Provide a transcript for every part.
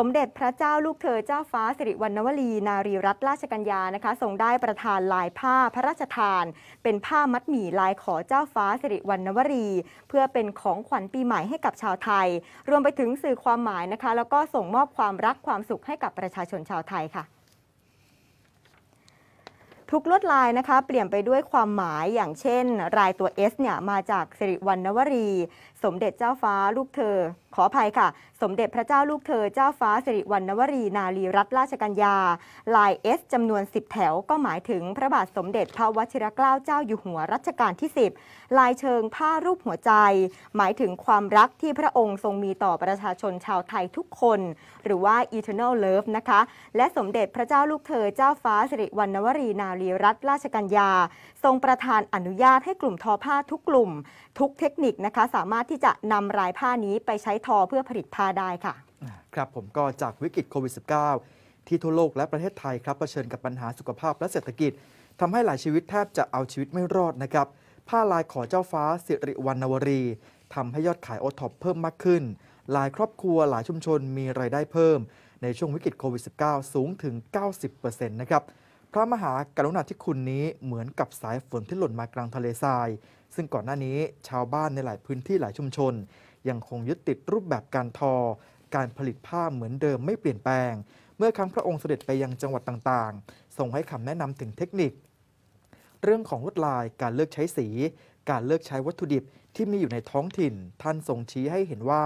สมเด็จพระเจ้าลูกเธอเจ้าฟ้าสิริวัณณวลีนารีรัตนราชกัญญานะคะทรงได้ประทานลายผ้าพระราชทาน เป็นผ้ามัดหมี่ลายขอเจ้าฟ้าสิริวัณณวลีเพื่อเป็นของขวัญปีใหม่ให้กับชาวไทย รวมไปถึงสื่อความหมายนะคะ แล้วก็ส่งมอบความรักความสุขให้กับประชาชนชาวไทยค่ะทุกลวด ลายนะคะเปลี่ยนไปด้วยความหมายอย่างเช่น ลายตัว S เนี่ยมาจากสิริวัณณวรีสมเด็จเจ้าฟ้าลูกเธอขออภัยค่ะ สมเด็จพระเจ้าลูกเธอ เจ้าฟ้าสิริวัณณวรีนารีรัตนราชกัญญาลาย S จำนวน 10 แถว ก็หมายถึงพระบาทสมเด็จพระวชิรเกล้าเจ้าอยู่หัวรัชกาลที่ 10 ลายเชิงผ้ารูปหัวใจ หมายถึงความรักที่พระองค์ทรงมีต่อประชาชนชาวไทยทุกคน หรือว่า eternal love นะคะและสมเด็จพระเจ้าลูกเธอ เจ้าฟ้าสิริวัณวรีนารีรัตน์ราชกัญญา ทรงประธานอนุญาตให้กลุ่มทอผ้าทุกกลุ่ม ทุกเทคนิคนะคะสามารถที่จะนำรายผ้านี้ไปใช้ทอเพื่อผลิตผ้าได้ค่ะ ครับผมก็จากวิกฤตโควิด -19 ที่ทั่วโลกและประเทศไทยครับเผชิญกับปัญหาสุขภาพและเศรษฐกิจ ทำให้หลายชีวิตแทบจะเอาชีวิตไม่รอดนะครับ ผ้าลายขอเจ้าฟ้าสิริวรรณวรี ทำให้ยอดขายโอท็อปเพิ่มมากขึ้นหลายครอบครัวหลายชุมชนมีไรายได้เพิ่ม ในช่วงวิกฤตโควิด -19 สูงถึง90%นะครับพระมหากรุณาธิคุณนี้เหมือนกับสายฝนที่หล่นมากลางทะเลทราย ซึ่งก่อนหน้านี้ชาวบ้านในหลายพื้นที่หลายชุมชน ยังคงยึดติดรูปแบบการทอ การผลิตผ้าเหมือนเดิมไม่เปลี่ยนแปลง เมื่อครั้งพระองค์เสด็จไปยังจังหวัดต่างๆ ส่งให้คำแนะนำถึงเทคนิค เรื่องของลวดลาย การเลือกใช้สี การเลือกใช้วัตถุดิบที่มีอยู่ในท้องถิ่น ท่านทรงชี้ให้เห็นว่า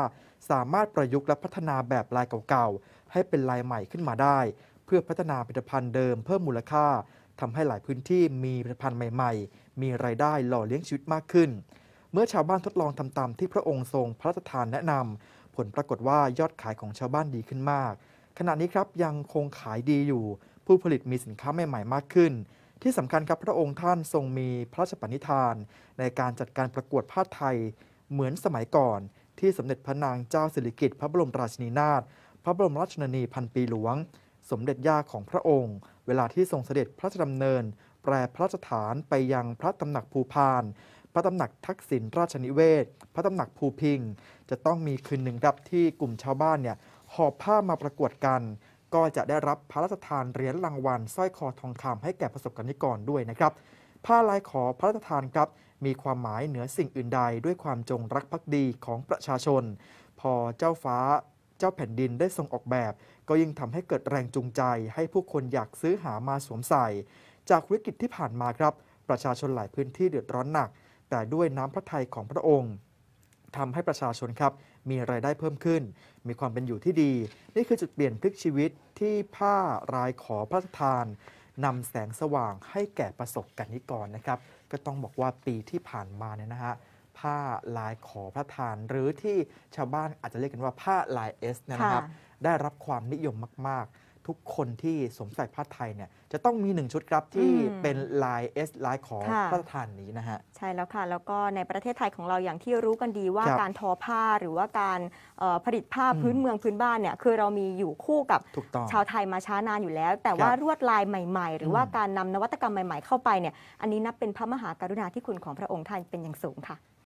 สามารถประยุกต์และพัฒนาแบบลายเก่าๆให้เป็นลายใหม่ขึ้นมาได้พื่อพัฒนาผลิตภัณฑ์เดิมเพิ่มมูลค่าทำให้หลายพื้นที่มีผลิตภัณฑ์ใหม่ๆ มีรายได้หล่อเลี้ยงชีวิตมากขึ้น เมื่อชาวบ้านทดลองทำตามที่พระองค์ทรงพระราชทานแนะนำ ผลปรากฏว่ายอดขายของชาวบ้านดีขึ้นมาก ขณะนี้ครับยังคงขายดีอยู่ ผู้ผลิตมีสินค้าใหม่ๆมากขึ้น ที่สำคัญครับพระองค์ท่านทรงมีพระราชปณิธาน ในการจัดการประกวดผ้าไทยเหมือนสมัยก่อน ที่สมเด็จพระนางเจ้าสิริกิติ์พระบรมราชินีนาถพระบรมราชชนนีพันปีหลวงสมเด็จย่าของพระองค์ เวลาที่ทรงเสด็จพระราชดำเนิน แปรพระราชฐานไปยังพระตำหนักภูพาน พระตำหนักทักษิณราชนิเวศ พระตำหนักภูพิงจะต้องมีคืนหนึ่งรับที่กลุ่มชาวบ้านเนี่ยหอบผ้ามาประกวดกัน ก็จะได้รับพระราชทานเหรียญรางวัลสร้อยคอทองคำให้แก่ประสบการณิกรด้วยนะครับ ผ้าลายขอพระราชทานครับมีความหมายเหนือสิ่งอื่นใดด้วยความจงรักภักดีของประชาชน พอเจ้าฟ้าเจ้าแผ่นดินได้ทรงออกแบบก็ยิ่งทำให้เกิดแรงจูงใจ ให้ผู้คนอยากซื้อหามาสวมใส่ จากวิกฤตที่ผ่านมาครับ ประชาชนหลายพื้นที่เดือดร้อนหนัก แต่ด้วยน้ำพระทัยของพระองค์ทำให้ประชาชนครับมีรายได้เพิ่มขึ้น มีความเป็นอยู่ที่ดี นี่คือจุดเปลี่ยนพลิกชีวิตที่ผ้ารายขอพระทานนำแสงสว่างให้แก่ประสบกันนิกรนะครับ ก็ต้องบอกว่าปีที่ผ่านมาเนี่ยนะฮะผ้าลายขอพระทานหรือที่ชาวบ้านอาจจะเรียกกันว่าผ้าลายเอสนะครับ ได้รับความนิยมมาก ๆ ทุกคนที่สวมใส่ผ้าไทยเนี่ยจะต้องมีหนึ่งชุดครับที่เป็นลายเอสลายขอพระทานนี้นะฮะ ใช่แล้วค่ะแล้วก็ในประเทศไทยของเราอย่างที่รู้กันดีว่าการทอผ้าหรือว่าการผลิตผ้าพื้นเมืองพื้นบ้านเนี่ยคือเรามีอยู่คู่กับ ชาวไทยมาช้านานอยู่แล้ว แต่ว่าลวดลายใหม่ๆ หรือว่าการนำนวัตกรรมใหม่ๆเข้าไปเนี่ยอันนี้นับเป็นพระมหากรุณาธิคุณของพระองค์ท่านเป็นอย่างสูงค่ะ